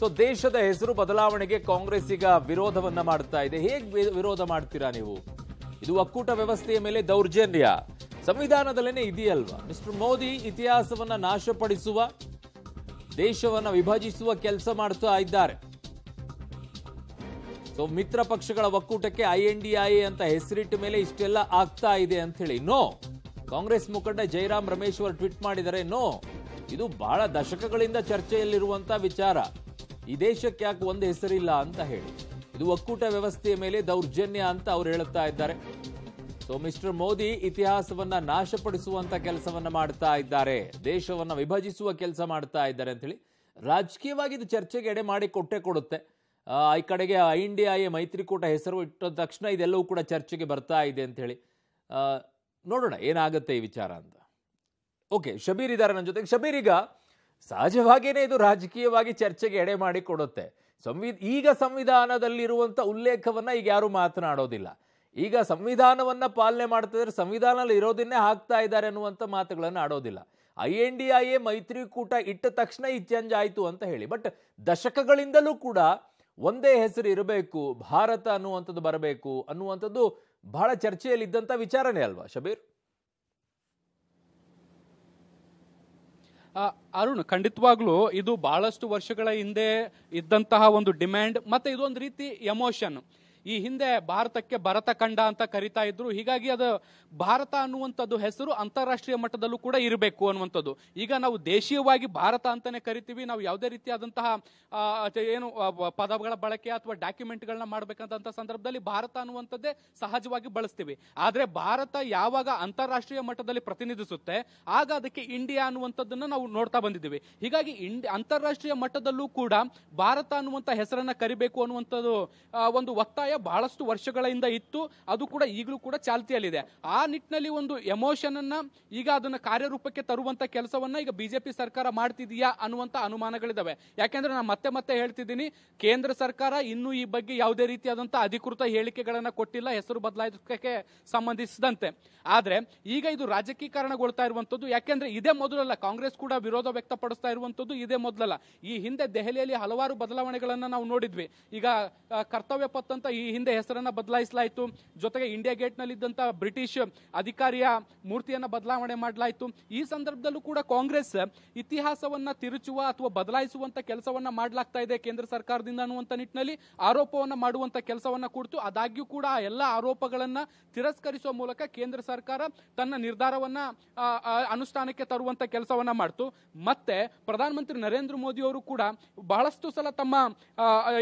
so ದೇಶದ ಹೆಸರು ಬದಲಾವಣೆಗೆ ಕಾಂಗ್ರೆಸ್ ಈಗ ವಿರೋಧವನ್ನ ಮಾಡ್ತಾ ಇದೆ ಹೇಗೆ ವಿರೋಧ ಮಾಡ್ತೀರಾ ನೀವು ಇದು ಒಕ್ಕೂಟ ವ್ಯವಸ್ಥೆಯ ಮೇಲೆ ದೌರ್ಜನ್ಯ ಸಂವಿಧಾನದಲ್ಲೇನೆ ಇದೆಯಲ್ವಾ ಮಿಸ್ಟರ್ ಮೋದಿ ಇತಿಹಾಸವನ್ನ ನಾಶಪಡಿಸುವ ದೇಶವನ್ನ ವಿಭಜಿಸುವ ಕೆಲಸ ಮಾಡ್ತಾ ಇದ್ದಾರೆ ಸೊ ಮಿತ್ರ ಪಕ್ಷಗಳ ಒಕ್ಕೂಟಕ್ಕೆ ಐ ಎನ್ ಅಂತ ಹೆಸರಿಟ್ಟ ಮೇಲೆ ಇಷ್ಟೆಲ್ಲ ಆಗ್ತಾ ಇದೆ ಅಂತ ಹೇಳಿ ನೋ ಕಾಂಗ್ರೆಸ್ ಮುಖಂಡ ಜೈರಾಮ್ ರಮೇಶ್ ಅವರು ಟ್ವೀಟ್ ಮಾಡಿದರೆ ನೋ ಇದು ಬಹಳ ದಶಕಗಳಿಂದ ಚರ್ಚೆಯಲ್ಲಿರುವಂತಹ ವಿಚಾರ ಈ ದೇಶಕ್ಕೆ ಯಾಕೆ ಒಂದು ಹೆಸರಿಲ್ಲ ಅಂತ ಹೇಳಿ ಇದು ಒಕ್ಕೂಟ ವ್ಯವಸ್ಥೆಯ ಮೇಲೆ ದೌರ್ಜನ್ಯ ಅಂತ ಅವ್ರು ಹೇಳುತ್ತಾ ಇದ್ದಾರೆ ಸೊ ಮಿಸ್ಟರ್ ಮೋದಿ ಇತಿಹಾಸವನ್ನ ನಾಶಪಡಿಸುವಂತ ಕೆಲಸವನ್ನ ಮಾಡ್ತಾ ಇದ್ದಾರೆ ದೇಶವನ್ನ ವಿಭಜಿಸುವ ಕೆಲಸ ಮಾಡ್ತಾ ಇದ್ದಾರೆ ಅಂತೇಳಿ ರಾಜಕೀಯವಾಗಿ ಇದು ಚರ್ಚೆಗೆ ಎಡೆ ಮಾಡಿ ಕೊಟ್ಟೆ ಕೊಡುತ್ತೆ ಈ ಕಡೆಗೆ ಇಂಡಿಯಾ ಎ ಮೈತ್ರಿಕೂಟ ಹೆಸರು ಇಟ್ಟ ತಕ್ಷಣ ಇದೆಲ್ಲವೂ ಕೂಡ ಚರ್ಚೆಗೆ ಬರ್ತಾ ಇದೆ ಅಂತ ಹೇಳಿ ನೋಡೋಣ ಏನಾಗುತ್ತೆ ಈ ವಿಚಾರ ಅಂತ ಓಕೆ ಶಬೀರ್ ಇದ್ದಾರೆ ನನ್ನ ಜೊತೆಗೆ ಶಬೀರ್ ಈಗ ಸಹಜವಾಗಿಯೇ ಇದು ರಾಜಕೀಯವಾಗಿ ಚರ್ಚೆಗೆ ಎಡೆ ಮಾಡಿಕೊಡುತ್ತೆ ಸಂವಿ ಈಗ ಸಂವಿಧಾನದಲ್ಲಿರುವಂಥ ಉಲ್ಲೇಖವನ್ನು ಈಗ ಯಾರೂ ಮಾತನಾಡೋದಿಲ್ಲ ಈಗ ಸಂವಿಧಾನವನ್ನು ಪಾಲನೆ ಮಾಡ್ತಾ ಸಂವಿಧಾನದಲ್ಲಿ ಇರೋದನ್ನೇ ಹಾಕ್ತಾ ಇದ್ದಾರೆ ಅನ್ನುವಂಥ ಮಾತುಗಳನ್ನು ಆಡೋದಿಲ್ಲ I N D I A ಮೈತ್ರಿಕೂಟ ಇಟ್ಟ ತಕ್ಷಣ ಈ ಚೇಂಜ್ ಆಯಿತು ಅಂತ ಹೇಳಿ ಬಟ್ ದಶಕಗಳಿಂದಲೂ ಕೂಡ ಒಂದೇ ಹೆಸರು ಇರಬೇಕು ಭಾರತ ಅನ್ನುವಂಥದ್ದು ಬರಬೇಕು ಅನ್ನುವಂಥದ್ದು ಬಹಳ ಚರ್ಚೆಯಲ್ಲಿದ್ದಂಥ ವಿಚಾರನೇ ಅಲ್ವಾ ಶಬೀರ್ ಅರುಣ್ ಖಂಡಿತವಾಗ್ಲೂ ಇದು ಬಹಳಷ್ಟು ವರ್ಷಗಳ ಹಿಂದೆ ಇದ್ದಂತಹ ಒಂದು ಡಿಮ್ಯಾಂಡ್ ಮತ್ತೆ ಇದೊಂದು ರೀತಿ ಎಮೋಷನ್ ಈ ಹಿಂದೆ ಭಾರತಕ್ಕೆ ಭರತ ಖಂಡ ಅಂತ ಕರಿತಾ ಇದ್ರು ಹೀಗಾಗಿ ಅದು ಭಾರತ ಅನ್ನುವಂಥದ್ದು ಹೆಸರು ಅಂತಾರಾಷ್ಟ್ರೀಯ ಮಟ್ಟದಲ್ಲೂ ಕೂಡ ಇರಬೇಕು ಅನ್ನುವಂಥದ್ದು ಈಗ ನಾವು ದೇಶೀಯವಾಗಿ ಭಾರತ ಅಂತಾನೆ ಕರಿತೀವಿ ನಾವು ಯಾವುದೇ ರೀತಿಯಾದಂತಹ ಏನು ಪದಗಳ ಬಳಕೆ ಅಥವಾ ಡಾಕ್ಯುಮೆಂಟ್ಗಳನ್ನ ಮಾಡಬೇಕಂತ ಸಂದರ್ಭದಲ್ಲಿ ಭಾರತ ಅನ್ನುವಂಥದ್ದೇ ಸಹಜವಾಗಿ ಬಳಸ್ತೀವಿ ಆದರೆ ಭಾರತ ಯಾವಾಗ ಅಂತಾರಾಷ್ಟ್ರೀಯ ಮಟ್ಟದಲ್ಲಿ ಪ್ರತಿನಿಧಿಸುತ್ತೆ ಆಗ ಅದಕ್ಕೆ ಇಂಡಿಯಾ ಅನ್ನುವಂಥದ್ದನ್ನ ನಾವು ನೋಡ್ತಾ ಬಂದಿದ್ದೀವಿ ಹೀಗಾಗಿ ಇಂಡಿ ಅಂತಾರಾಷ್ಟ್ರೀಯ ಮಟ್ಟದಲ್ಲೂ ಕೂಡ ಭಾರತ ಅನ್ನುವಂಥ ಹೆಸರನ್ನ ಕರಿಬೇಕು ಅನ್ನುವಂಥದ್ದು ಒಂದು ಒತ್ತಾಯ ಅಭಿಪ್ರಾಯ ಬಹಳಷ್ಟು ವರ್ಷಗಳಿಂದ ಇತ್ತು ಅದು ಕೂಡ ಈಗಲೂ ಕೂಡ ಚಾಲ್ತಿಯಲ್ಲಿದೆ ಆ ನಿಟ್ಟಿನಲ್ಲಿ ಒಂದು ಎಮೋಷನ್ ಅನ್ನ ಈಗ ಅದನ್ನು ಕಾರ್ಯರೂಪಕ್ಕೆ ತರುವಂತ ಕೆಲಸವನ್ನ ಈಗ ಬಿಜೆಪಿ ಸರ್ಕಾರ ಮಾಡ್ತಿದೆಯಾ ಅನ್ನುವಂತ ಅನುಮಾನಗಳಿದಾವೆ ಯಾಕೆಂದ್ರೆ ನಾನು ಮತ್ತೆ ಮತ್ತೆ ಹೇಳ್ತಿದ್ದೀನಿ ಕೇಂದ್ರ ಸರ್ಕಾರ ಇನ್ನೂ ಈ ಬಗ್ಗೆ ಯಾವುದೇ ರೀತಿಯಾದಂತಹ ಅಧಿಕೃತ ಹೇಳಿಕೆಗಳನ್ನ ಕೊಟ್ಟಿಲ್ಲ ಹೆಸರು ಬದಲಾಯಿಸಕ್ಕೆ ಸಂಬಂಧಿಸಿದಂತೆ ಆದ್ರೆ ಈಗ ಇದು ರಾಜಕೀಕರಣಗೊಳ್ತಾ ಇರುವಂತದ್ದು ಯಾಕೆಂದ್ರೆ ಇದೇ ಮೊದಲಲ್ಲ ಕಾಂಗ್ರೆಸ್ ಕೂಡ ವಿರೋಧ ವ್ಯಕ್ತಪಡಿಸ್ತಾ ಇರುವಂತದ್ದು ಇದೇ ಮೊದಲಲ್ಲ ಈ ಹಿಂದೆ ದೆಹಲಿಯಲ್ಲಿ ಹಲವಾರು ಬದಲಾವಣೆಗಳನ್ನ ನಾವು ನೋಡಿದ್ವಿ ಈಗ ಕರ್ತವ್ಯ ಪತ್ತಂತ ಈ ಹಿಂದೆ ಹೆಸರನ್ನ ಬದಲಾಯಿಸಲಾಯಿತು ಜೊತೆಗೆ ಇಂಡಿಯಾ ಗೇಟ್ ನಲ್ಲಿ ಇದ್ದಂತ ಬ್ರಿಟಿಷ್ ಅಧಿಕಾರಿಯ ಮೂರ್ತಿಯನ್ನ ಬದಲಾವಣೆ ಮಾಡಲಾಯಿತು ಈ ಸಂದರ್ಭದಲ್ಲೂ ಕೂಡ ಕಾಂಗ್ರೆಸ್ ಇತಿಹಾಸವನ್ನ ತಿರುಚುವ ಅಥವಾ ಬದಲಾಯಿಸುವಂತ ಕೆಲಸವನ್ನ ಮಾಡಲಾಗ್ತಾ ಇದೆ ಕೇಂದ್ರ ಸರ್ಕಾರದಿಂದ ಅನ್ನುವಂತ ನಿಟ್ಟಿನಲ್ಲಿ ಆರೋಪವನ್ನ ಮಾಡುವಂತ ಕೆಲಸವನ್ನ ಕೊಡ್ತು ಆದಾಗ್ಯೂ ಕೂಡ ಆ ಎಲ್ಲ ಆರೋಪಗಳನ್ನ ತಿರಸ್ಕರಿಸುವ ಮೂಲಕ ಕೇಂದ್ರ ಸರ್ಕಾರ ತನ್ನ ನಿರ್ಧಾರವನ್ನ ಅನುಷ್ಠಾನಕ್ಕೆ ತರುವಂತ ಕೆಲಸವನ್ನ ಮಾಡ್ತು ಮತ್ತೆ ಪ್ರಧಾನಮಂತ್ರಿ ನರೇಂದ್ರ ಮೋದಿ ಅವರು ಕೂಡ ಬಹಳಷ್ಟು ಸಲ ತಮ್ಮ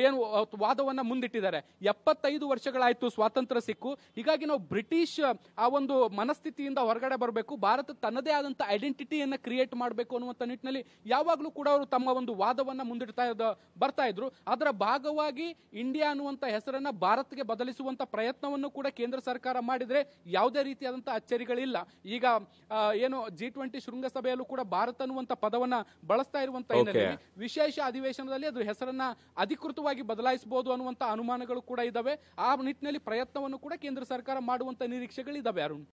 ಏನು ವಾದವನ್ನ ಮುಂದಿಟ್ಟಿದ್ದಾರೆ ಎಪ್ಪ ಇಪ್ಪತ್ತೈದು ವರ್ಷಗಳಾಯ್ತು ಸ್ವಾತಂತ್ರ್ಯ ಸಿಕ್ಕು ಹೀಗಾಗಿ ನಾವು ಬ್ರಿಟಿಷ್ ಆ ಒಂದು ಮನಸ್ಥಿತಿಯಿಂದ ಹೊರಗಡೆ ಬರಬೇಕು ಭಾರತ ತನ್ನದೇ ಆದಂತಹ ಐಡೆಂಟಿಟಿಯನ್ನು ಕ್ರಿಯೇಟ್ ಮಾಡಬೇಕು ಅನ್ನುವಂಥ ನಿಟ್ಟಿನಲ್ಲಿ ಯಾವಾಗಲೂ ಕೂಡ ಅವರು ತಮ್ಮ ಒಂದು ವಾದವನ್ನು ಮುಂದಿಡ್ತಾ ಬರ್ತಾ ಇದ್ರು ಅದರ ಭಾಗವಾಗಿ ಇಂಡಿಯಾ ಅನ್ನುವಂಥ ಹೆಸರನ್ನ ಭಾರತಕ್ಕೆ ಬದಲಿಸುವಂತ ಪ್ರಯತ್ನವನ್ನು ಕೂಡ ಕೇಂದ್ರ ಸರ್ಕಾರ ಮಾಡಿದರೆ ಯಾವುದೇ ರೀತಿಯಾದಂತಹ ಅಚ್ಚರಿಗಳಿಲ್ಲ ಈಗ ಏನು ಜಿ ಟ್ವೆಂಟಿ ಶೃಂಗಸಭೆಯಲ್ಲೂ ಕೂಡ ಭಾರತ ಅನ್ನುವಂಥ ಪದವನ್ನ ಬಳಸ್ತಾ ಇರುವಂತ ವಿಶೇಷ ಅಧಿವೇಶನದಲ್ಲಿ ಅದು ಹೆಸರನ್ನ ಅಧಿಕೃತವಾಗಿ ಬದಲಾಯಿಸಬಹುದು ಅನ್ನುವಂಥ ಅನುಮಾನಗಳು ಕೂಡ ಇದೆ ಇದ್ದಾವೆ ಆ ನಿಟ್ಟಿನಲ್ಲಿ ಪ್ರಯತ್ನವನ್ನು ಕೂಡ ಕೇಂದ್ರ ಸರ್ಕಾರ ಮಾಡುವಂತ ನಿರೀಕ್ಷೆಗಳಿದ್ದಾವೆ ಅರುಣ್